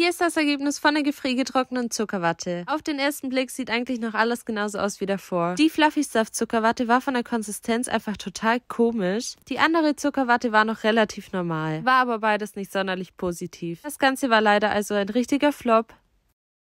Hier ist das Ergebnis von der gefriergetrockneten Zuckerwatte. Auf den ersten Blick sieht eigentlich noch alles genauso aus wie davor. Die Fluffy Stuff Zuckerwatte war von der Konsistenz einfach total komisch. Die andere Zuckerwatte war noch relativ normal, war aber beides nicht sonderlich positiv. Das Ganze war leider also ein richtiger Flop.